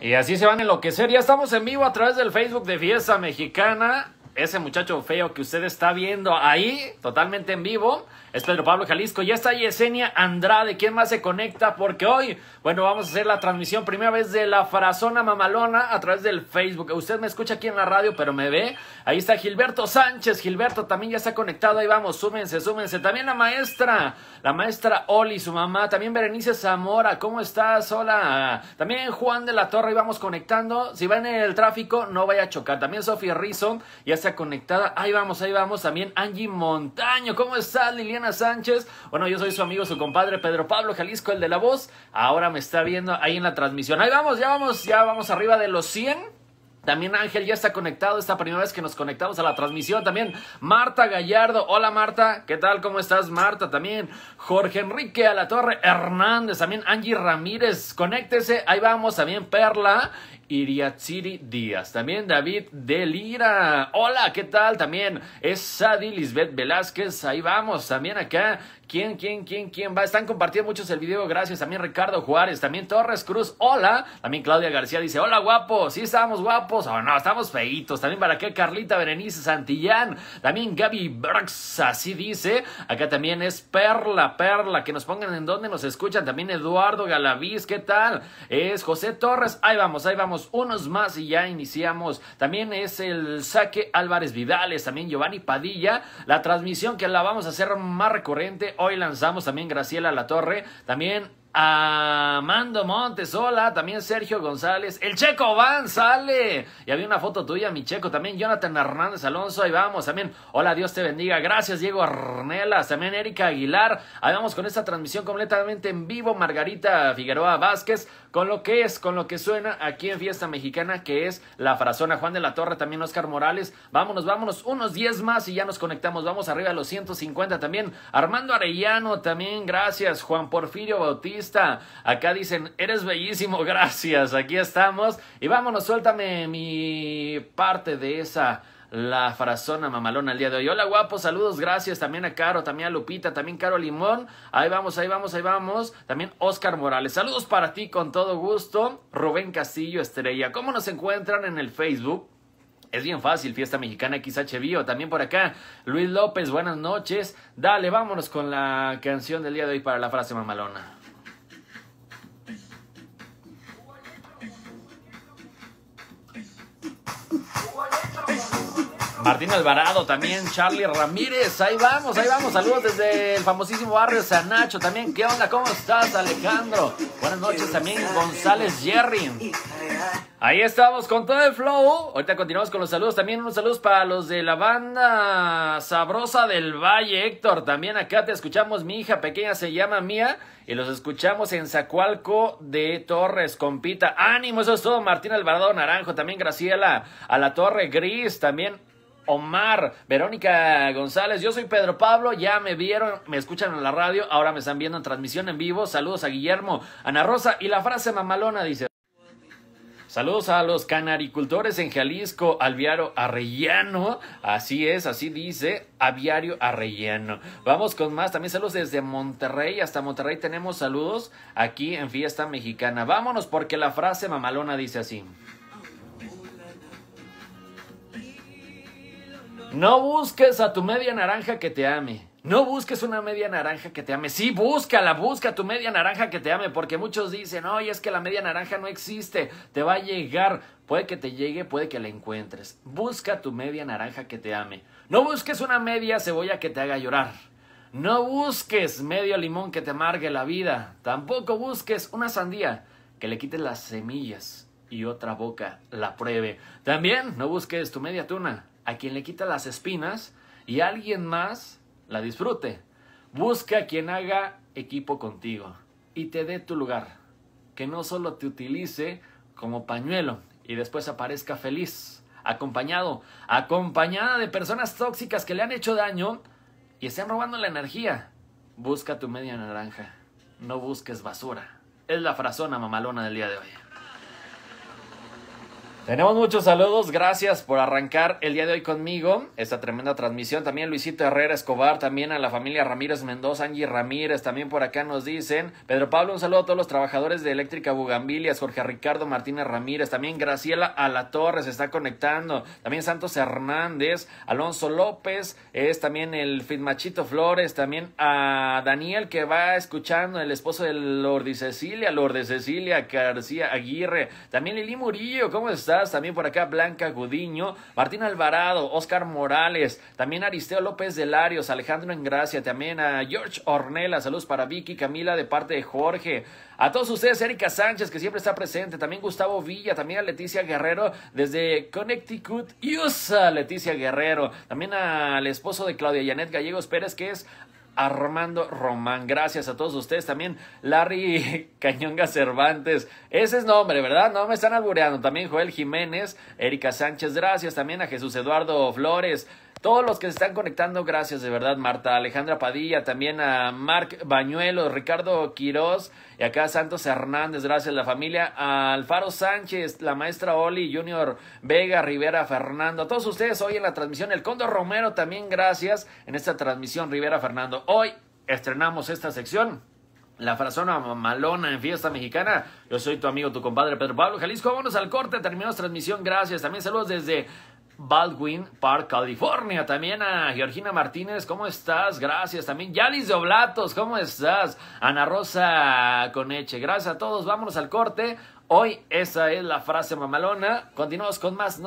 Y así se van a enloquecer. Ya estamos en vivo a través del Facebook de Fiesta Mexicana ese muchacho feo que usted está viendo ahí, totalmente en vivo, es Pedro Pablo Jalisco. ya está Yesenia Andrade, ¿quién más se conecta? Porque hoy, bueno, vamos a hacer la transmisión primera vez de la Farazona Mamalona a través del Facebook. Usted me escucha aquí en la radio, pero me ve. Ahí está Gilberto Sánchez. Gilberto también ya está conectado. Ahí vamos, súmense, súmense. También la maestra, la maestra Oli, su mamá. También Berenice Zamora, ¿cómo estás? Hola. También Juan de la Torre, y vamos conectando. Si van en el tráfico, no vaya a chocar. También Sofía Rizzo, ya está conectada. Ahí vamos, ahí vamos. También Angie Montaño. ¿Cómo estás, Liliana Sánchez? Bueno, yo soy su amigo, su compadre Pedro Pablo Jalisco, el de la voz. Ahora me está viendo ahí en la transmisión. Ahí vamos, ya vamos, ya vamos arriba de los 100. También Ángel ya está conectado, esta primera vez que nos conectamos a la transmisión. También Marta Gallardo, hola Marta, ¿qué tal? ¿Cómo estás Marta? También Jorge Enrique Alatorre Hernández, también Angie Ramírez, conéctese, ahí vamos, también Perla Iriatsiri Díaz. También David Delira, Hola, ¿qué tal? También es Sadi Lisbeth Velázquez. Ahí vamos. También acá. ¿Quién, quién, quién, quién va? Están compartiendo muchos el video. Gracias. También Ricardo Juárez. También Torres Cruz. Hola. También Claudia García dice: Hola, guapo. Sí, estamos guapos no, estamos feitos. También para acá Carlita Berenice Santillán, también Gaby Brax, así dice. Acá también es Perla, Perla, que nos pongan en donde nos escuchan. También Eduardo Galavís, ¿qué tal? Es José Torres, ahí vamos, ahí vamos, unos más y ya iniciamos. También es el saque Álvarez Vidales, también Giovanni Padilla, la transmisión que la vamos a hacer más recurrente. Hoy lanzamos también Graciela La Torre, también Amando Montes, hola, también Sergio González, el Checo Van sale. Y había una foto tuya, mi Checo, también Jonathan Hernández Alonso, ahí vamos, también. Hola, Dios te bendiga, gracias Diego Arnelas, también Erika Aguilar. Ahí vamos con esta transmisión completamente en vivo, Margarita Figueroa Vázquez, con lo que es, con lo que suena aquí en Fiesta Mexicana, que es La Frazona, Juan de la Torre, también Oscar Morales. Vámonos, vámonos, unos 10 más y ya nos conectamos, vamos arriba a los 150 también. Armando Arellano, también, gracias, Juan Porfirio Bautista. Acá dicen, eres bellísimo, gracias. Aquí estamos. Y vámonos, suéltame mi parte de esa la frazona mamalona el día de hoy. Hola guapo, saludos, gracias también a Caro, también a Lupita, también Caro Limón. Ahí vamos, ahí vamos, ahí vamos. También Oscar Morales. Saludos para ti con todo gusto. Rubén Castillo Estrella. ¿Cómo nos encuentran en el Facebook? Es bien fácil, Fiesta Mexicana quizá también por acá. Luis López, buenas noches. Dale, vámonos con la canción del día de hoy para la frase mamalona. Martín Alvarado también, Charlie Ramírez, ahí vamos, ahí vamos, saludos desde el famosísimo barrio San también, ¿qué onda? ¿Cómo estás Alejandro? Buenas noches también, González Jerry. Ahí estamos con todo el flow. Ahorita continuamos con los saludos. También unos saludos para los de la banda Sabrosa del Valle, Héctor. También acá te escuchamos. Mi hija pequeña se llama Mía y los escuchamos en Zacualco de Torres, compita. Ánimo, eso es todo. Martín Alvarado Naranjo, también Graciela a la Torre Gris, también Omar, Verónica González, yo soy Pedro Pablo, ya me vieron, me escuchan en la radio, ahora me están viendo en transmisión en vivo, saludos a Guillermo, Ana Rosa y la frase mamalona dice... Saludos a los canaricultores en Jalisco, Alviaro Arrellano. Así es, así dice, Aviario Arrellano. Vamos con más. También saludos desde Monterrey. Hasta Monterrey tenemos saludos aquí en Fiesta Mexicana. Vámonos porque la frase mamalona dice así. No busques a tu media naranja que te ame. No busques una media naranja que te ame. Sí, búscala, busca tu media naranja que te ame, porque muchos dicen, oye, es que la media naranja no existe, te va a llegar. Puede que te llegue, puede que la encuentres. Busca tu media naranja que te ame. No busques una media cebolla que te haga llorar. No busques medio limón que te amargue la vida. Tampoco busques una sandía que le quites las semillas y otra boca la pruebe. También no busques tu media tuna a quien le quita las espinas y alguien más la disfrute. Busca a quien haga equipo contigo y te dé tu lugar. Que no solo te utilice como pañuelo y después aparezca feliz, acompañado, acompañada de personas tóxicas que le han hecho daño y estén robando la energía. Busca tu media naranja. No busques basura. Es la frasona mamalona del día de hoy. Tenemos muchos saludos, gracias por arrancar el día de hoy conmigo, esta tremenda transmisión. También Luisito Herrera Escobar, también a la familia Ramírez Mendoza, Angie Ramírez, también por acá nos dicen. Pedro Pablo, un saludo a todos los trabajadores de Eléctrica Bugambilias, Jorge Ricardo Martínez Ramírez, también Graciela Alatorre se está conectando, también Santos Hernández, Alonso López, es también el Fitmachito Flores, también a Daniel que va escuchando, el esposo de Lordi Cecilia, Lordi Cecilia García Aguirre, también Lili Murillo, ¿cómo está? también por acá Blanca Gudiño, Martín Alvarado, Oscar Morales, también Aristeo López de Larios, Alejandro Engracia, también a George Ornella, saludos para Vicky, Camila de parte de Jorge, a todos ustedes, Erika Sánchez, que siempre está presente, también Gustavo Villa, también a Leticia Guerrero desde Connecticut, USA, Leticia Guerrero, también al esposo de Claudia Janet Gallegos Pérez, que es Armando Román. Gracias a todos ustedes también. Larry Cañonga Cervantes. Ese es nombre, ¿verdad? No me están albureando. También Joel Jiménez, Erika Sánchez. Gracias también a Jesús Eduardo Flores. Todos los que se están conectando, gracias de verdad, Marta. Alejandra Padilla, también a Marc bañuelo Ricardo Quirós y acá Santos Hernández, gracias a la familia. A Alfaro Sánchez, la maestra Oli, Junior Vega, Rivera Fernando. A todos ustedes hoy en la transmisión. El Condor Romero también, gracias en esta transmisión, Rivera Fernando. Hoy estrenamos esta sección. La frazona malona en fiesta mexicana. Yo soy tu amigo, tu compadre Pedro Pablo Jalisco. Vámonos al corte. Terminamos transmisión. Gracias. También saludos desde Baldwin Park, California. También a Georgina Martínez, ¿cómo estás? Gracias. También Yalis de Oblatos, ¿cómo estás? Ana Rosa Coneche, gracias a todos. Vámonos al corte. Hoy esa es la frase mamalona. Continuamos con más. No